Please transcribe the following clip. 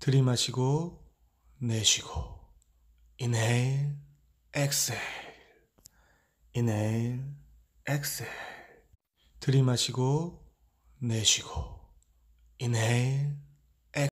들이마시고 내쉬고 인헤일 엑셀 인헤일 엑셀 들이마시고 내쉬고 인헤일